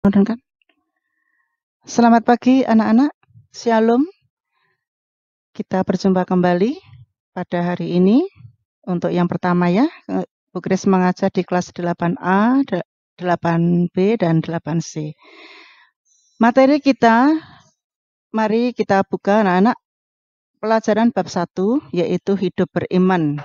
Kan? Selamat pagi anak-anak, Shalom. Kita berjumpa kembali pada hari ini untuk yang pertama ya, Bu Grace mengajar di kelas 8A, 8B, dan 8C. Materi kita, mari kita buka anak-anak pelajaran bab 1 yaitu hidup beriman.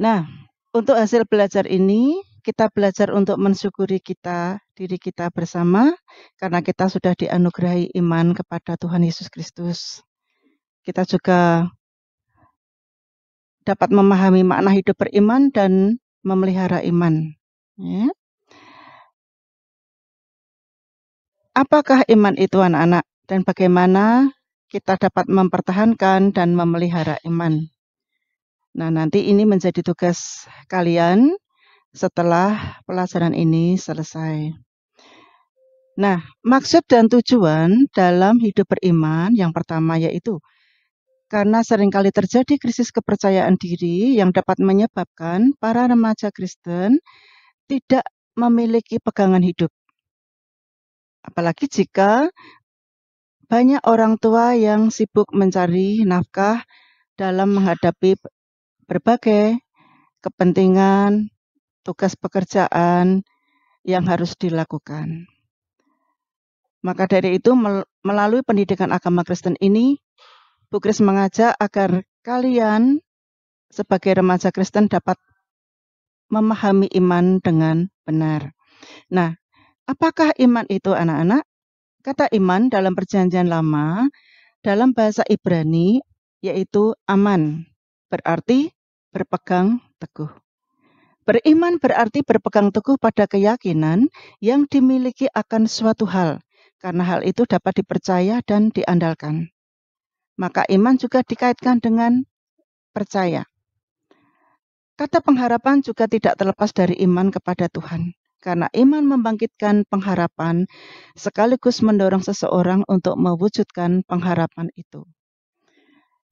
Nah, untuk hasil belajar ini kita belajar untuk mensyukuri kita, diri kita bersama, karena kita sudah dianugerahi iman kepada Tuhan Yesus Kristus. Kita juga dapat memahami makna hidup beriman dan memelihara iman. Ya. Apakah iman itu anak-anak dan bagaimana kita dapat mempertahankan dan memelihara iman? Nah, nanti ini menjadi tugas kalian setelah pelajaran ini selesai. Nah, maksud dan tujuan dalam hidup beriman yang pertama yaitu karena seringkali terjadi krisis kepercayaan diri yang dapat menyebabkan para remaja Kristen tidak memiliki pegangan hidup. Apalagi jika banyak orang tua yang sibuk mencari nafkah dalam menghadapi berbagai kepentingan tugas pekerjaan yang harus dilakukan. Maka dari itu, melalui pendidikan agama Kristen ini, bu Kris mengajak agar kalian sebagai remaja Kristen dapat memahami iman dengan benar. Nah, apakah iman itu anak-anak? Kata iman dalam perjanjian lama, dalam bahasa Ibrani, yaitu aman, berarti berpegang teguh. Beriman berarti berpegang teguh pada keyakinan yang dimiliki akan suatu hal, karena hal itu dapat dipercaya dan diandalkan. Maka iman juga dikaitkan dengan percaya. Kata pengharapan juga tidak terlepas dari iman kepada Tuhan, karena iman membangkitkan pengharapan sekaligus mendorong seseorang untuk mewujudkan pengharapan itu.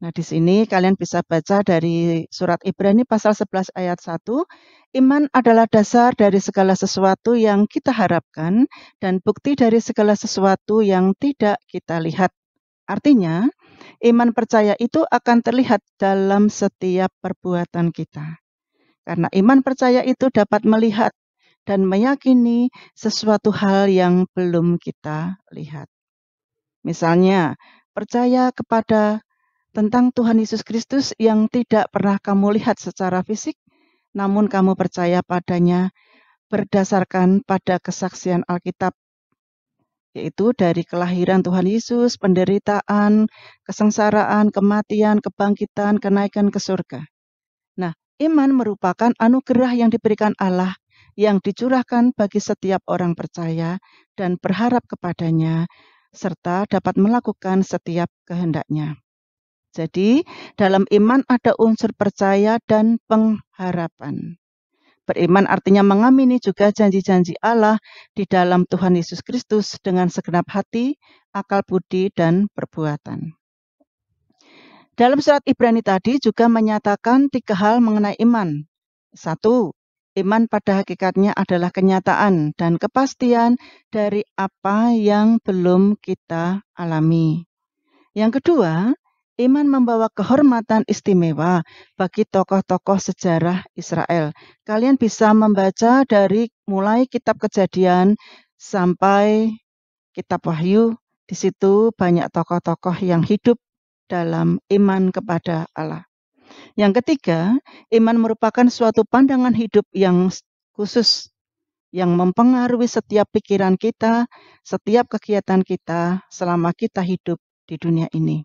Nah, di sini kalian bisa baca dari surat Ibrani pasal 11 ayat 1, iman adalah dasar dari segala sesuatu yang kita harapkan dan bukti dari segala sesuatu yang tidak kita lihat. Artinya, iman percaya itu akan terlihat dalam setiap perbuatan kita. Karena iman percaya itu dapat melihat dan meyakini sesuatu hal yang belum kita lihat. Misalnya, percaya kepada tentang Tuhan Yesus Kristus yang tidak pernah kamu lihat secara fisik, namun kamu percaya padanya berdasarkan pada kesaksian Alkitab, yaitu dari kelahiran Tuhan Yesus, penderitaan, kesengsaraan, kematian, kebangkitan, kenaikan ke surga. Nah, iman merupakan anugerah yang diberikan Allah yang dicurahkan bagi setiap orang percaya dan berharap kepadanya, serta dapat melakukan setiap kehendaknya. Jadi, dalam iman ada unsur percaya dan pengharapan. Beriman artinya mengamini juga janji-janji Allah di dalam Tuhan Yesus Kristus dengan segenap hati, akal budi, dan perbuatan. Dalam surat Ibrani tadi juga menyatakan tiga hal mengenai iman. Satu, iman pada hakikatnya adalah kenyataan dan kepastian dari apa yang belum kita alami. Yang kedua, Iman membawa kehormatan istimewa bagi tokoh-tokoh sejarah Israel. Kalian bisa membaca dari mulai kitab Kejadian sampai kitab Wahyu. Di situ banyak tokoh-tokoh yang hidup dalam iman kepada Allah. Yang ketiga, iman merupakan suatu pandangan hidup yang khusus yang mempengaruhi setiap pikiran kita, setiap kegiatan kita selama kita hidup di dunia ini.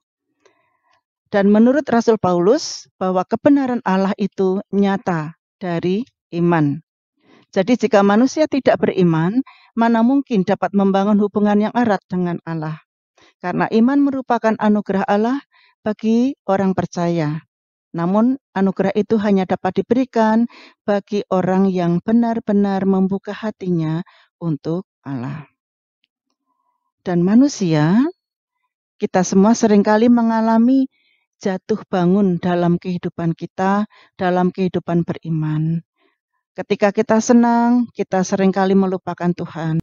Dan menurut Rasul Paulus bahwa kebenaran Allah itu nyata dari iman. Jadi jika manusia tidak beriman, mana mungkin dapat membangun hubungan yang erat dengan Allah. Karena iman merupakan anugerah Allah bagi orang percaya. Namun anugerah itu hanya dapat diberikan bagi orang yang benar-benar membuka hatinya untuk Allah. Dan manusia, kita semua seringkali mengalami jatuh bangun dalam kehidupan kita, dalam kehidupan beriman. Ketika kita senang, kita seringkali melupakan Tuhan.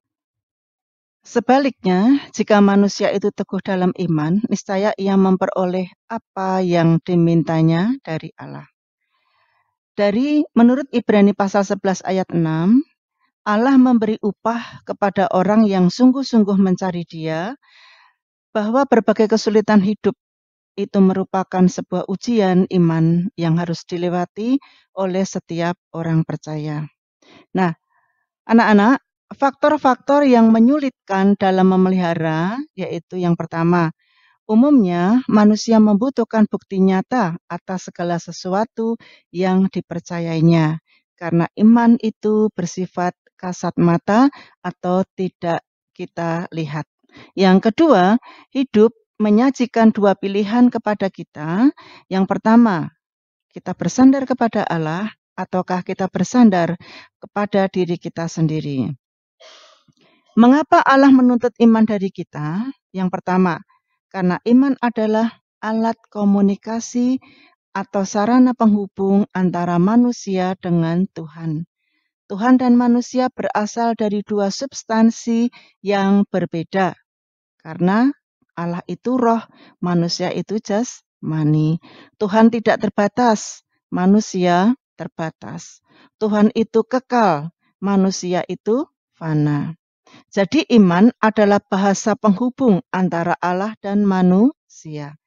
Sebaliknya, jika manusia itu teguh dalam iman, niscaya ia memperoleh apa yang dimintanya dari Allah. Dari menurut Ibrani pasal 11 ayat 6, Allah memberi upah kepada orang yang sungguh-sungguh mencari Dia, bahwa berbagai kesulitan hidup itu merupakan sebuah ujian iman yang harus dilewati oleh setiap orang percaya. Nah, anak-anak, faktor-faktor yang menyulitkan dalam memelihara yaitu yang pertama, umumnya manusia membutuhkan bukti nyata atas segala sesuatu yang dipercayainya, karena iman itu bersifat kasat mata atau tidak kita lihat. Yang kedua, hidup menyajikan dua pilihan kepada kita. Yang pertama, kita bersandar kepada Allah, ataukah kita bersandar kepada diri kita sendiri. Mengapa Allah menuntut iman dari kita? Yang pertama, karena iman adalah alat komunikasi atau sarana penghubung antara manusia dengan Tuhan. Tuhan dan manusia berasal dari dua substansi yang berbeda, karena Allah itu roh, manusia itu jasmani. Tuhan tidak terbatas, manusia terbatas. Tuhan itu kekal, manusia itu fana. Jadi iman adalah bahasa penghubung antara Allah dan manusia.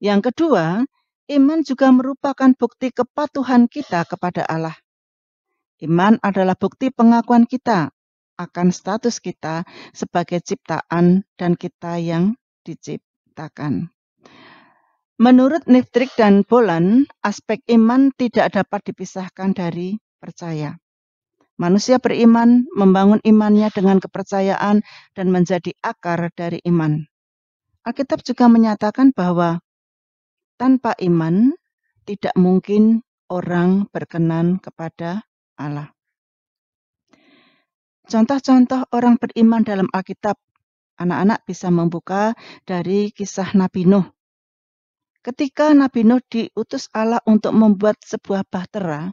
Yang kedua, iman juga merupakan bukti kepatuhan kita kepada Allah. Iman adalah bukti pengakuan kita akan status kita sebagai ciptaan dan kita yang diciptakan. Menurut Niftrik dan Bolan, aspek iman tidak dapat dipisahkan dari percaya. Manusia beriman, membangun imannya dengan kepercayaan dan menjadi akar dari iman. Alkitab juga menyatakan bahwa tanpa iman tidak mungkin orang berkenan kepada Allah. Contoh-contoh orang beriman dalam Alkitab Anak-anak bisa membuka dari kisah Nabi Nuh. Ketika Nabi Nuh diutus Allah untuk membuat sebuah bahtera,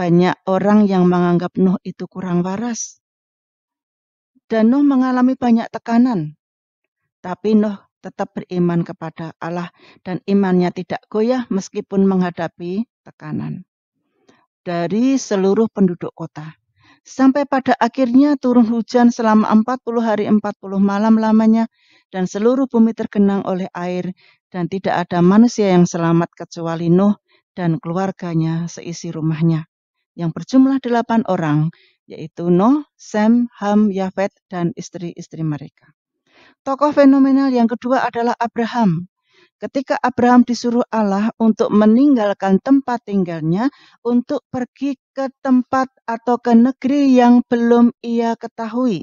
banyak orang yang menganggap Nuh itu kurang waras. Dan Nuh mengalami banyak tekanan. Tapi Nuh tetap beriman kepada Allah dan imannya tidak goyah meskipun menghadapi tekanan dari seluruh penduduk kota. Sampai pada akhirnya turun hujan selama 40 hari 40 malam lamanya dan seluruh bumi tergenang oleh air dan tidak ada manusia yang selamat kecuali Nuh dan keluarganya seisi rumahnya yang berjumlah delapan orang yaitu Nuh, Sem, Ham, Yafet, dan istri-istri mereka. Tokoh fenomenal yang kedua adalah Abraham. Ketika Abraham disuruh Allah untuk meninggalkan tempat tinggalnya untuk pergi ke tempat atau ke negeri yang belum ia ketahui.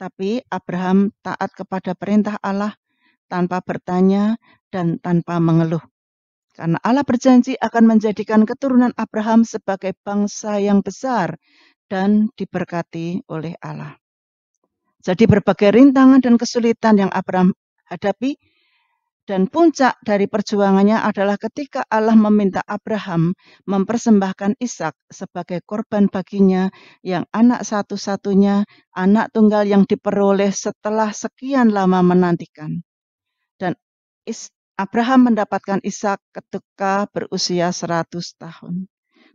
Tapi Abraham taat kepada perintah Allah tanpa bertanya dan tanpa mengeluh. Karena Allah berjanji akan menjadikan keturunan Abraham sebagai bangsa yang besar dan diberkati oleh Allah. Jadi berbagai rintangan dan kesulitan yang Abraham hadapi dan puncak dari perjuangannya adalah ketika Allah meminta Abraham mempersembahkan Ishak sebagai korban baginya yang anak satu-satunya, anak tunggal yang diperoleh setelah sekian lama menantikan. Dan Abraham mendapatkan Ishak ketika berusia 100 tahun.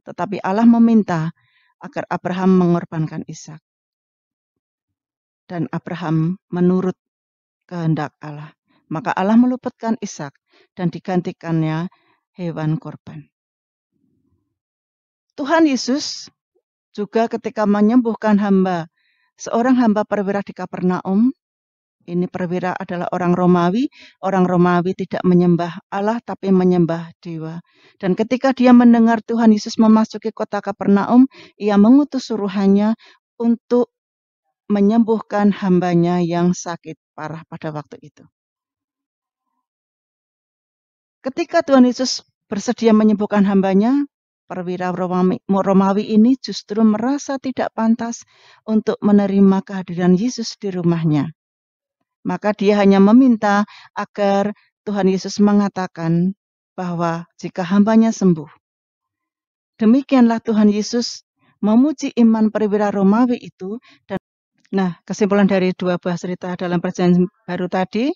Tetapi Allah meminta agar Abraham mengorbankan Ishak. Dan Abraham menurut kehendak Allah. Maka Allah meluputkan Ishak dan digantikannya hewan korban. Tuhan Yesus juga ketika menyembuhkan hamba, seorang hamba perwira di Kapernaum, ini perwira adalah orang Romawi, orang Romawi tidak menyembah Allah tapi menyembah dewa. Dan ketika dia mendengar Tuhan Yesus memasuki kota Kapernaum, ia mengutus suruhannya untuk menyembuhkan hambanya yang sakit parah pada waktu itu. Ketika Tuhan Yesus bersedia menyembuhkan hambanya, perwira Romawi, ini justru merasa tidak pantas untuk menerima kehadiran Yesus di rumahnya. Maka dia hanya meminta agar Tuhan Yesus mengatakan bahwa jika hambanya sembuh. Demikianlah Tuhan Yesus memuji iman perwira Romawi itu dan Nah, kesimpulan dari dua buah cerita dalam perjanjian baru tadi,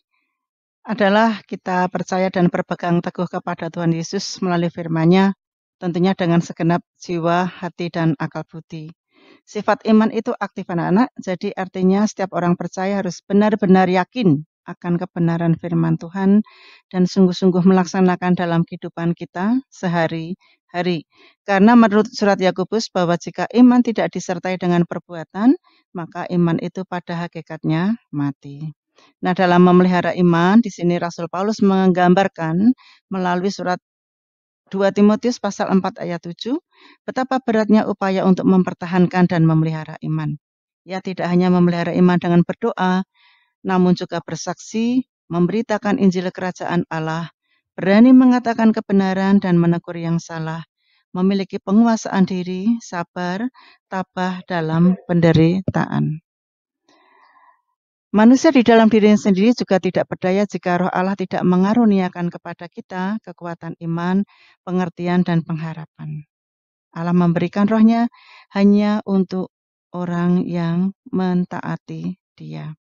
adalah kita percaya dan berpegang teguh kepada Tuhan Yesus melalui firman-Nya, tentunya dengan segenap jiwa, hati, dan akal budi. Sifat iman itu aktif anak-anak, jadi artinya setiap orang percaya harus benar-benar yakin akan kebenaran firman Tuhan dan sungguh-sungguh melaksanakan dalam kehidupan kita sehari-hari. Karena menurut surat Yakobus bahwa jika iman tidak disertai dengan perbuatan, maka iman itu pada hakikatnya mati. Nah, dalam memelihara iman, di sini Rasul Paulus menggambarkan melalui surat 2 Timotius pasal 4 ayat 7, betapa beratnya upaya untuk mempertahankan dan memelihara iman. Ya, tidak hanya memelihara iman dengan berdoa, namun juga bersaksi, memberitakan Injil Kerajaan Allah, berani mengatakan kebenaran dan menegur yang salah, memiliki penguasaan diri, sabar, tabah dalam penderitaan. Manusia di dalam dirinya sendiri juga tidak berdaya jika roh Allah tidak mengaruniakan kepada kita kekuatan iman, pengertian, dan pengharapan. Allah memberikan rohnya hanya untuk orang yang mentaati dia.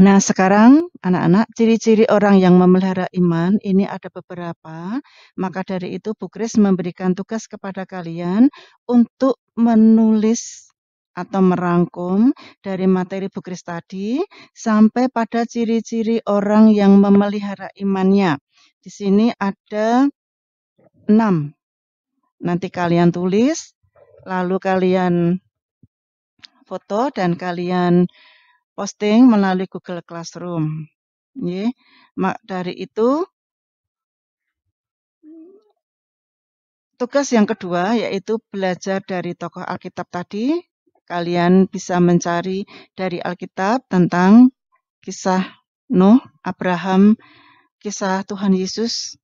Nah sekarang anak-anak ciri-ciri orang yang memelihara iman ini ada beberapa. Maka dari itu Bukris memberikan tugas kepada kalian untuk menulis atau merangkum dari materi bukris tadi sampai pada ciri-ciri orang yang memelihara imannya. Di sini ada enam. Nanti kalian tulis, lalu kalian foto dan kalian posting melalui Google Classroom. dari itu tugas yang kedua yaitu belajar dari tokoh Alkitab tadi Kalian bisa mencari dari Alkitab tentang kisah Nuh, Abraham, kisah Tuhan Yesus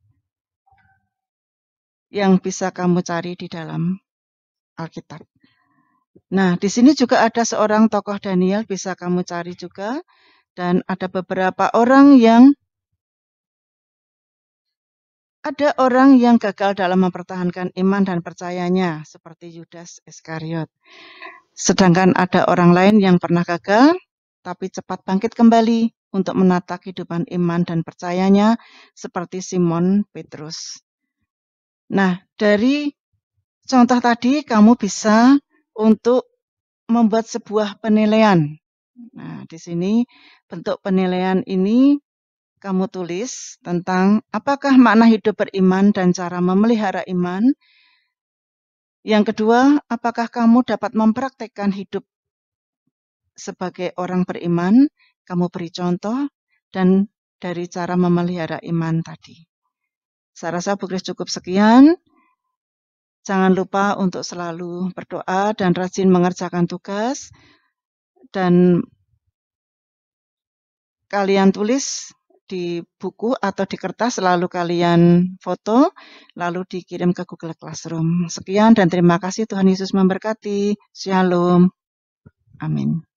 yang bisa kamu cari di dalam Alkitab. Nah, di sini juga ada seorang tokoh Daniel bisa kamu cari juga dan ada beberapa orang yang ada orang yang gagal dalam mempertahankan iman dan percayanya seperti Yudas Iskariot. Sedangkan ada orang lain yang pernah gagal, tapi cepat bangkit kembali untuk menata kehidupan iman dan percayanya seperti Simon Petrus. Nah, dari contoh tadi kamu bisa untuk membuat sebuah penilaian. Nah, di sini bentuk penilaian ini kamu tulis tentang apakah makna hidup beriman dan cara memelihara iman yang kedua, apakah kamu dapat mempraktekkan hidup sebagai orang beriman? Kamu beri contoh dan dari cara memelihara iman tadi. Saya rasa Bukris cukup sekian. Jangan lupa untuk selalu berdoa dan rajin mengerjakan tugas. Dan kalian tulis di buku atau di kertas lalu kalian foto lalu dikirim ke Google Classroom. Sekian dan terima kasih Tuhan Yesus memberkati. Shalom. Amin.